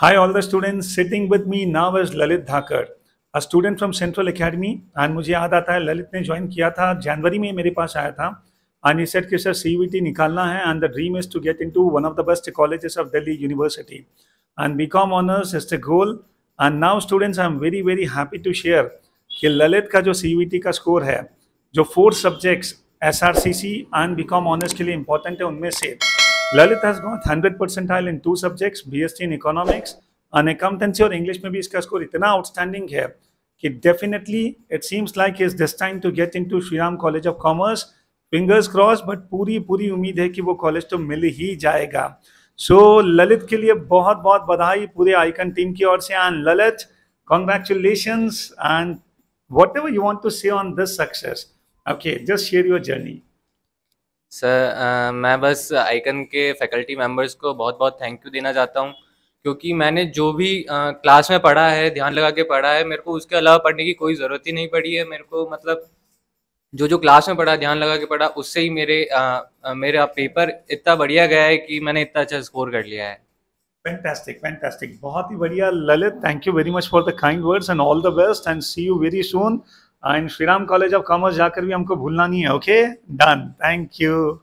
Hi, all the students. Sitting with me now is Lalit Dhakar, a student from Central Academy. And मुझे याद आता है ललित ने join किया था जनवरी में मेरे पास आया था एंड सेट के सर सी निकालना है and the dream is to get in to one of the best colleges of Delhi university and B com honours is the goal and now students I am very very happy to share कि ललित का जो C T का score है जो four subjects S R C C and B com honours के लिए important है उनमें से Lalit has got hundred percent hail in two subjects B S in economics and accountancy और इंग्लिश में भी इसका स्कोर इतना आउटस्टैंडिंग है कि definitely it seems like is this time to get in to Shriram college of commerce fingers cross but पूरी पूरी उम्मीद है कि वो कॉलेज तो मिल ही जाएगा सो so, ललित के लिए बहुत बहुत बधाई पूरे आइकन टीम की ओर से and Lalit congratulation and whatever you want to say on this success okay just share your journey sir uh, मैं बस आइकन के फैकल्टी मेंबर्स को बहुत बहुत थैंक यू देना चाहता हूँ क्योंकि मैंने जो भी आ, uh, क्लास में पढ़ा है ध्यान लगा के पढ़ा है मेरे को उसके अलावा पढ़ने की कोई ज़रूरत ही नहीं पड़ी है मेरे को मतलब जो जो क्लास में पढ़ा ध्यान लगा के पढ़ा उससे ही मेरे आ, uh, मेरा पेपर इतना बढ़िया गया है कि मैंने इतना अच्छा स्कोर कर लिया है फैंटास्टिक फैंटास्टिक बहुत ही बढ़िया Lalit thank you very much for the kind words and all the best and see you very soon and Shriram college of commerce जाकर भी हमको भूलना नहीं है ओके डन थैंक यू